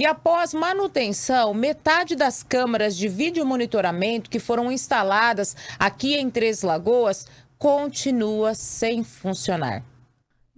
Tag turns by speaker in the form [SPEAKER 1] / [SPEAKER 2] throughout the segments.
[SPEAKER 1] E após manutenção, metade das câmaras de vídeo monitoramento que foram instaladas aqui em Três Lagoas continua sem funcionar.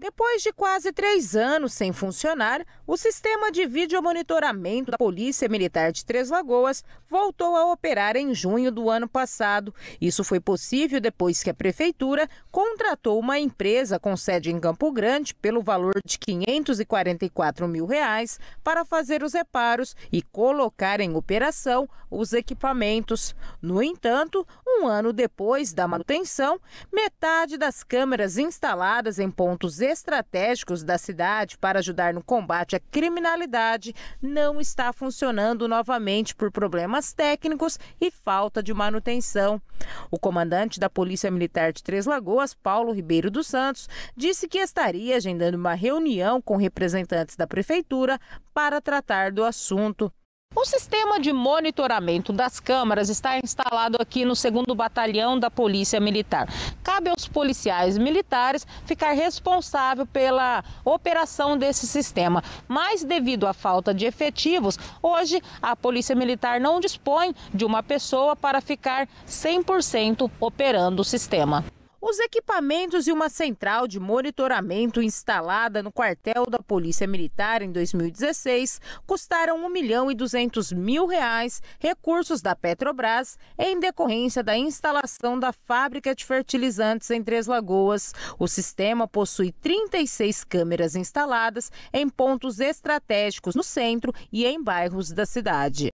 [SPEAKER 1] Depois de quase três anos sem funcionar, o sistema de videomonitoramento da Polícia Militar de Três Lagoas voltou a operar em junho do ano passado. Isso foi possível depois que a Prefeitura contratou uma empresa com sede em Campo Grande pelo valor de 544 mil reais para fazer os reparos e colocar em operação os equipamentos. No entanto, um ano depois da manutenção, metade das câmeras instaladas em pontos estratégicos da cidade para ajudar no combate à criminalidade não está funcionando novamente por problemas técnicos e falta de manutenção. O comandante da Polícia Militar de Três Lagoas, Paulo Ribeiro dos Santos, disse que estaria agendando uma reunião com representantes da prefeitura para tratar do assunto. O sistema de monitoramento das câmaras está instalado aqui no 2 Batalhão da Polícia Militar. Cabe aos policiais militares ficar responsável pela operação desse sistema. Mas, devido à falta de efetivos, hoje a Polícia Militar não dispõe de uma pessoa para ficar 100% operando o sistema. Os equipamentos e uma central de monitoramento instalada no quartel da Polícia Militar em 2016 custaram 1 milhão e 200 mil reais, recursos da Petrobras, em decorrência da instalação da fábrica de fertilizantes em Três Lagoas. O sistema possui 36 câmeras instaladas em pontos estratégicos no centro e em bairros da cidade.